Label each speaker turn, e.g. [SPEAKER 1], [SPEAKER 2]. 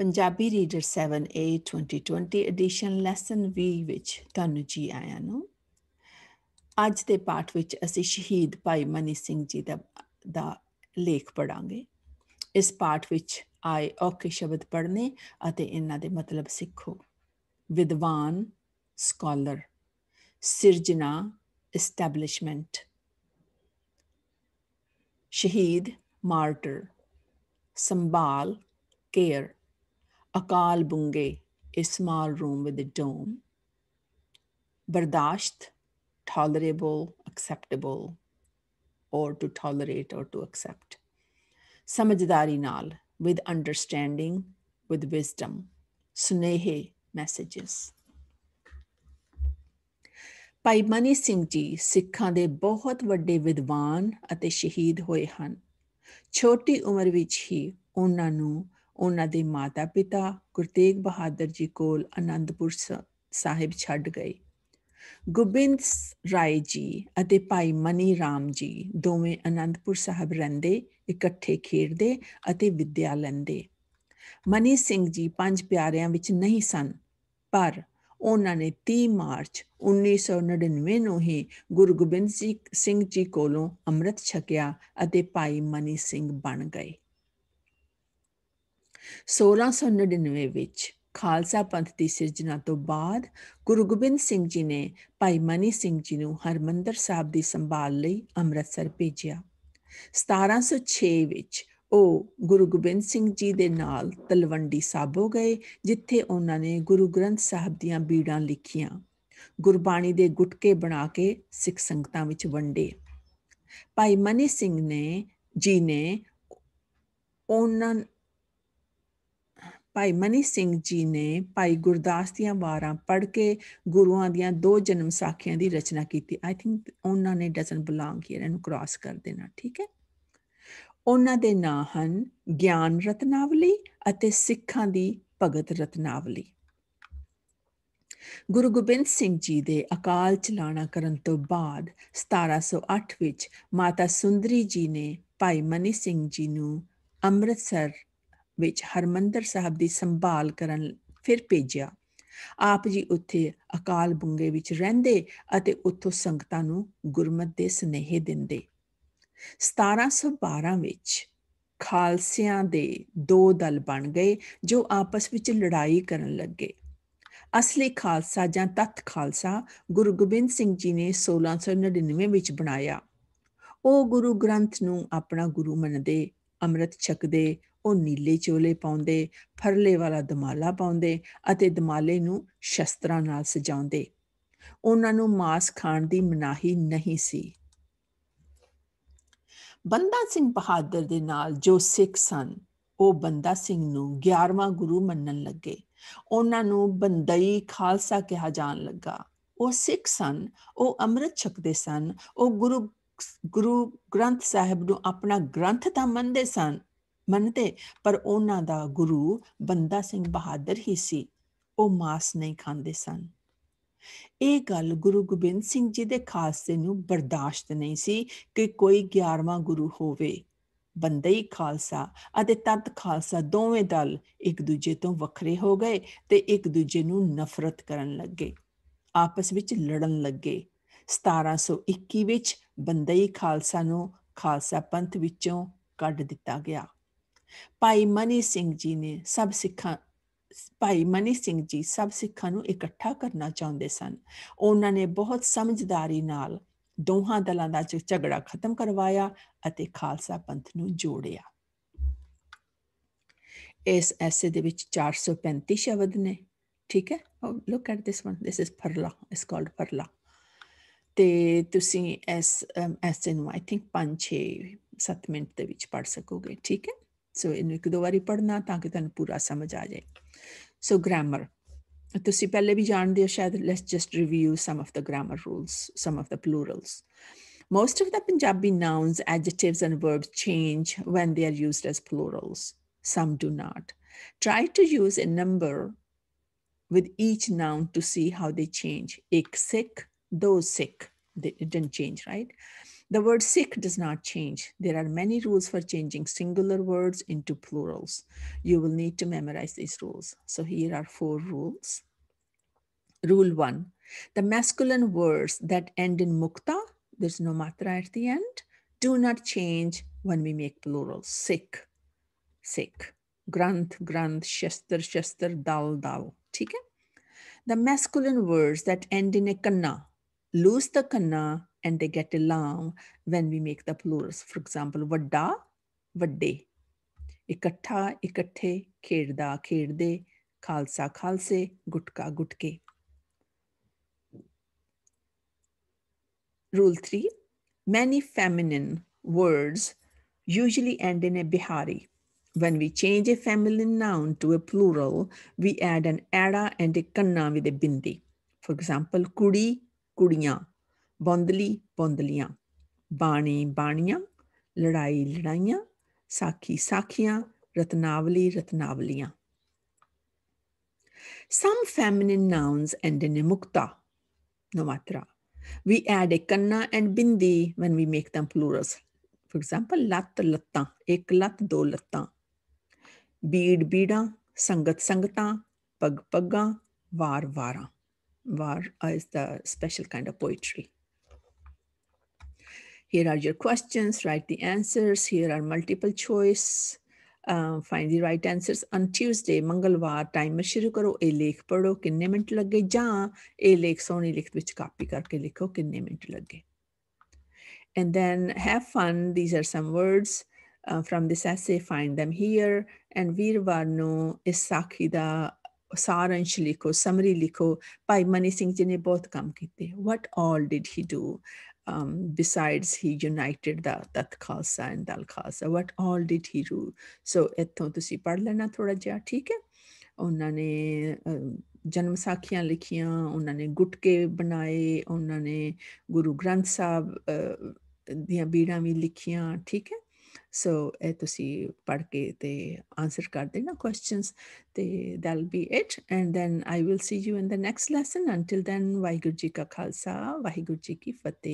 [SPEAKER 1] Punjabi reader 7A 2020 edition lesson V ਵਿੱਚ ਤੁਹਾਨੂੰ ਜੀ ਆਇਆਂ ਨੂੰ ਅੱਜ ਦੇ ਪਾਠ ਵਿੱਚ ਅਸੀਂ ਸ਼ਹੀਦ ਭਾਈ ਮਨੀ ਸਿੰਘ ਜੀ ਦਾ ਦਾ ਲੇਖ ਪੜਾਂਗੇ ਇਸ ਪਾਠ ਵਿੱਚ ਆਏ ਔਕੇ ਸ਼ਬਦ ਪੜ੍ਹਨੇ ਅਤੇ ਇਹਨਾਂ ਦੇ ਮਤਲਬ ਸਿੱਖੋ ਵਿਦਵਾਨ ਸਕਾਲਰ ਸਿਰਜਣਾ ਐਸਟੈਬਲਿਸ਼ਮੈਂਟ ਸ਼ਹੀਦ ਮਾਰਟਰ ਸੰਭਾਲ ਕੇਅਰ ਅਕਾਲ ਬੁੰਗੇ is small room with the dome ਬਰਦਾਸ਼ਤ tolerable acceptable or to tolerate or to accept ਸਮਝਦਾਰੀ ਨਾਲ ਵਿਦ ਅੰਡਰਸਟੈਂਡਿੰਗ ਵਿਦ ਵਿਜ਼ਡਮ ਸੁਨੇਹੇ ਮੈਸੇजेस ਭਾਈ ਮਨੀ ਸਿੰਘ ਜੀ ਸਿੱਖਾਂ ਦੇ ਬਹੁਤ ਵੱਡੇ ਵਿਦਵਾਨ ਅਤੇ ਸ਼ਹੀਦ ਹੋਏ ਹਨ ਛੋਟੀ ਉਮਰ ਵਿੱਚ ਹੀ ਉਹਨਾਂ ਨੂੰ ਉਹਨਾਂ ਦੇ ਮਾਤਾ-ਪਿਤਾ ਗੁਰਤੇਗ ਬਹਾਦਰ ਜੀ ਕੋਲ ਅਨੰਦਪੁਰ ਸਾਹਿਬ ਛੱਡ ਗਏ ਗੋਬਿੰਦ ਰਾਏ ਜੀ ਅਤੇ ਭਾਈ ਮਨੀ ਰਾਮ ਜੀ ਦੋਵੇਂ ਅਨੰਦਪੁਰ ਸਾਹਿਬ ਰਹਿੰਦੇ ਇਕੱਠੇ ਖੇਡਦੇ ਅਤੇ ਵਿਦਿਆ ਲੈਂਦੇ ਮਨੀ ਸਿੰਘ ਜੀ ਪੰਜ ਪਿਆਰਿਆਂ ਵਿੱਚ ਨਹੀਂ ਸਨ ਪਰ ਉਹਨਾਂ ਨੇ 30 ਮਾਰਚ 1999 ਨੂੰ ਹੀ ਗੁਰੂ ਗੋਬਿੰਦ ਸਿੰਘ ਜੀ ਕੋਲੋਂ ਅੰਮ੍ਰਿਤ ਛਕਿਆ ਅਤੇ ਭਾਈ ਮਨੀ ਸਿੰਘ ਬਣ ਗਏ 1699 ਵਿੱਚ ਖਾਲਸਾ ਪੰਥ ਦੀ ਸਿਰਜਣਾ ਤੋਂ ਬਾਅਦ ਗੁਰੂ ਗੋਬਿੰਦ ਸਿੰਘ ਜੀ ਨੇ ਭਾਈ ਮਨੀ ਸਿੰਘ ਜੀ ਨੂੰ ਹਰਮੰਦਰ ਸਾਹਿਬ ਦੀ ਸੰਭਾਲ ਲਈ ਅੰਮ੍ਰਿਤਸਰ ਭੇਜਿਆ 1706 ਵਿੱਚ ਉਹ ਗੁਰੂ ਗੋਬਿੰਦ ਸਿੰਘ ਜੀ ਦੇ ਨਾਲ ਤਲਵੰਡੀ ਸਾਬੋ ਗਏ ਜਿੱਥੇ ਉਹਨਾਂ ਨੇ ਗੁਰੂ ਗ੍ਰੰਥ ਸਾਹਿਬ ਦੀਆਂ ਬੀੜਾਂ ਲਿਖੀਆਂ ਗੁਰਬਾਣੀ ਦੇ ਗੁਟਕੇ ਬਣਾ ਕੇ ਸਿੱਖ ਸੰਗਤਾਂ ਵਿੱਚ ਵੰਡੇ ਭਾਈ ਮਨੀ ਸਿੰਘ ਨੇ ਜੀ ਨੇ ਉਹਨਾਂ ਭਾਈ ਮਨੀ ਸਿੰਘ ਜੀ ਨੇ ਭਾਈ ਗੁਰਦਾਸ ਦੀਆਂ ਵਾਰਾਂ ਪੜ੍ਹ ਕੇ ਗੁਰੂਆਂ ਦੀਆਂ ਦੋ ਜਨਮ ਸਾਖੀਆਂ ਦੀ ਰਚਨਾ ਕੀਤੀ ਆਈ ਥਿੰਕ ਉਹਨਾਂ ਨੇ ਡਸਨ ਬਿਲੋਂਗ ਹੇਅਰ ਇਹਨੂੰ ਕ੍ਰਾਸ ਕਰ ਦੇਣਾ ਠੀਕ ਹੈ ਉਹਨਾਂ ਦੇ ਨਾਂ ਹਨ ਗਿਆਨ ਰਤਨਾਵਲੀ ਅਤੇ ਸਿੱਖਾਂ ਦੀ ਭਗਤ ਰਤਨਾਵਲੀ ਗੁਰੂ ਗੋਬਿੰਦ ਸਿੰਘ ਜੀ ਦੇ ਅਕਾਲ ਚਲਾਣਾ ਕਰਨ ਤੋਂ ਬਾਅਦ 1708 ਵਿੱਚ ਮਾਤਾ ਸੁੰਦਰੀ ਜੀ ਨੇ ਭਾਈ ਮਨੀ ਸਿੰਘ ਜੀ ਨੂੰ ਅੰਮ੍ਰਿਤਸਰ ਵਿੱਚ ਹਰਮੰਦਰ ਸਾਹਿਬ ਦੀ ਸੰਭਾਲ ਕਰਨ ਫਿਰ ਭੇਜਿਆ ਆਪ ਜੀ ਉੱਥੇ ਅਕਾਲ ਬੁੰਗੇ ਵਿੱਚ ਰਹਿੰਦੇ ਅਤੇ ਉੱਥੋਂ ਸੰਗਤਾਂ ਨੂੰ ਗੁਰਮਤਿ ਦੇ ਸਨੇਹੇ ਦਿੰਦੇ 1712 ਵਿੱਚ ਖਾਲਸਿਆਂ ਦੇ ਦੋ ਦਲ ਬਣ ਗਏ ਜੋ ਆਪਸ ਵਿੱਚ ਲੜਾਈ ਕਰਨ ਲੱਗੇ ਅਸਲੀ ਖਾਲਸਾ ਜਾਂ ਤਤ ਖਾਲਸਾ ਗੁਰੂ ਗੋਬਿੰਦ ਸਿੰਘ ਜੀ ਨੇ 1699 ਵਿੱਚ ਬਣਾਇਆ ਉਹ ਗੁਰੂ ਗ੍ਰੰਥ ਨੂੰ ਆਪਣਾ ਗੁਰੂ ਮੰਨਦੇ ਅੰਮ੍ਰਿਤ ਛਕਦੇ ਉਹ ਨੀਲੇ ਚੋਲੇ ਪਾਉਂਦੇ ਫਰਲੇ ਵਾਲਾ ਦਮਾਲਾ ਪਾਉਂਦੇ ਅਤੇ ਦਮਾਲੇ ਨੂੰ ਸ਼ਸਤਰਾਂ ਨਾਲ ਸਜਾਉਂਦੇ ਉਹਨਾਂ ਨੂੰ ਮਾਸ ਖਾਣ ਦੀ ਮਨਾਹੀ ਨਹੀਂ ਸੀ ਬੰਦਾ ਸਿੰਘ ਬਹਾਦਰ ਦੇ ਨਾਲ ਜੋ ਸਿੱਖ ਸਨ ਉਹ ਬੰਦਾ ਸਿੰਘ ਨੂੰ 11ਵਾਂ ਗੁਰੂ ਮੰਨਣ ਲੱਗੇ ਉਹਨਾਂ ਨੂੰ ਬੰਦਈ ਖਾਲਸਾ ਕਿਹਾ ਜਾਣ ਲੱਗਾ ਉਹ ਸਿੱਖ ਸਨ ਉਹ ਅੰਮ੍ਰਿਤ ਛਕਦੇ ਸਨ ਉਹ ਗੁਰੂ ਗੁਰੂ ਗ੍ਰੰਥ ਸਾਹਿਬ ਨੂੰ ਆਪਣਾ ਗ੍ਰੰਥ ਤਾਂ ਮੰਨਦੇ ਸਨ ਮੰਨਦੇ ਪਰ ਉਹਨਾਂ ਦਾ ਗੁਰੂ ਬੰਦਾ ਸਿੰਘ ਬਹਾਦਰ ਹੀ ਸੀ ਉਹ ਮਾਸ ਨਹੀਂ ਖਾਂਦੇ ਸਨ ਇਹ ਗੱਲ ਗੁਰੂ ਗੋਬਿੰਦ ਸਿੰਘ ਜੀ ਦੇ ਖਾਲਸੇ ਨੂੰ ਬਰਦਾਸ਼ਤ ਨਹੀਂ ਸੀ ਕਿ ਕੋਈ 11ਵਾਂ ਗੁਰੂ ਹੋਵੇ ਹੀ ਖਾਲਸਾ ਅਤੇ ਤਤ ਖਾਲਸਾ ਦੋਵੇਂ ਦਲ ਇੱਕ ਦੂਜੇ ਤੋਂ ਵੱਖਰੇ ਹੋ ਗਏ ਤੇ ਇੱਕ ਦੂਜੇ ਨੂੰ ਨਫ਼ਰਤ ਕਰਨ ਲੱਗੇ ਆਪਸ ਵਿੱਚ ਲੜਨ ਲੱਗੇ 1721 ਵਿੱਚ ਹੀ ਖਾਲਸਾ ਨੂੰ ਖਾਲਸਾ ਪੰਥ ਵਿੱਚੋਂ ਕੱਢ ਦਿੱਤਾ ਗਿਆ ਭਾਈ ਮਨੀ ਸਿੰਘ ਜੀ ਨੇ ਸਭ ਸਿੱਖਾਂ ਭਾਈ ਮਨੀ ਸਿੰਘ ਜੀ ਸਭ ਸਿੱਖਾਂ ਨੂੰ ਇਕੱਠਾ ਕਰਨਾ ਚਾਹੁੰਦੇ ਸਨ ਉਹਨਾਂ ਨੇ ਬਹੁਤ ਸਮਝਦਾਰੀ ਨਾਲ ਦੋਹਾਂ ਦਲਾਂ ਦਾ ਝਗੜਾ ਖਤਮ ਕਰਵਾਇਆ ਅਤੇ ਖਾਲਸਾ ਪੰਥ ਨੂੰ ਜੋੜਿਆ ਇਸ ਐਸੇ ਦੇ ਵਿੱਚ 435 ਸ਼ਬਦ ਨੇ ਠੀਕ ਹੈ look at this one this is ਪਰਲਾ ਇਟਸ ਕਾਲਡ ਪਰਲਾ ਤੇ ਤੁਸੀਂ ਇਸ ਐਸ ਨੂੰ ਆਈ ਥਿੰਕ 5 6 7 ਮਿੰਟ ਦੇ ਵਿੱਚ ਪੜ ਸਕੋਗੇ ਠੀਕ ਹੈ ਸੋ ਇਹਨੂੰ ਇੱਕ ਦੋ ਵਾਰੀ ਪੜ੍ਹਨਾ ਤਾਂ ਕਿ ਤੁਹਾਨੂੰ ਪੂਰਾ ਸਮਝ ਆ ਜਾਏ ਸੋ ਗ੍ਰਾਮਰ ਤੁਸੀਂ ਪਹਿਲੇ ਵੀ ਜਾਣਦੇ ਹੋ ਸ਼ਾਇਦ let's just review some of the grammar rules some of the plurals Most of the Punjabi nouns, adjectives, and verbs change when they are used as plurals. Some do not. Try to use a number with each noun to see how they change. Ek sikh, those sikh. They didn't change, right? The word sick does not change. There are many rules for changing singular words into plurals. You will need to memorize these rules. So here are four rules. Rule one, the masculine words that end in mukta, there's no matra at the end, do not change when we make plurals. Sick, sick. Granth, granth, shastar, shastar, dal, dal. Okay. The masculine words that end in a kanna, lose the kanna, and they get long when we make the plurals. For example, vada, vade, ikattha, ikathe, kirda, kirde, khalsa, khalse, gutka, gutke. Rule three, many feminine words usually end in a Bihari. When we change a feminine noun to a plural, we add an ara and a kanna with a bindi. For example, kuri, kuriya. ਬੌਂਦਲੀ ਬੌਂਦਲੀਆਂ ਬਾਣੀ ਬਾਣੀਆਂ ਲੜਾਈ ਲੜਾਈਆਂ ਸਾਖੀ ਸਾਖੀਆਂ Ratnavali ਰਤਨਾਵਲੀਆਂ some feminine nouns end in mukta namatra we add ekanna and bindi when we make them plurals for example lat latta ek lat do latta bead beeda sangat sangata pag pagga var vara var is the special kind of poetry here are your questions, write the answers, here are multiple choice, uh, find the right answers. On Tuesday, Mangalwar, timer shuru karo, eh lekh padho, kinne mint lagge, jaan, eh lekh soni likht Which copy karke likho, kinne mint lagge. And then have fun, these are some words uh, from this essay, find them here. And Veerwar no, is saakhi da, saaransh likho, summary by Mani Singh ji ne both kam kite. What all did he do? um, besides he united the Tat Khalsa and Dal Khalsa what all did he do so ਇੱਥੋਂ ਤੁਸੀਂ ਪੜ੍ਹ ਲੈਣਾ ਥੋੜਾ ਜਿਹਾ ਠੀਕ ਹੈ ਉਹਨਾਂ ਨੇ ਜਨਮ ਸਾਖੀਆਂ ਲਿਖੀਆਂ ਉਹਨਾਂ ਨੇ ਗੁਟਕੇ ਬਣਾਏ ਉਹਨਾਂ ਨੇ ਗੁਰੂ ਗ੍ਰੰਥ ਸਾਹਿਬ ਦੀਆਂ ਬੀੜਾਂ ਵੀ ਲਿਖੀਆਂ ਠੀਕ ਹੈ ਸੋ ਇਹ ਤੁਸੀਂ ਪੜ੍ਹ ਕੇ ਤੇ ਆਨਸਰ ਕਰ ਦੇਣਾ ਕੁਐਸਚਨਸ ਤੇ that be it and then I will see you in the next lesson until then Waheguru ji ਕਾ ਖਾਲਸਾ ਵਾਹਿਗੁਰੂ ਜੀ ਕੀ ਫਤਿਹ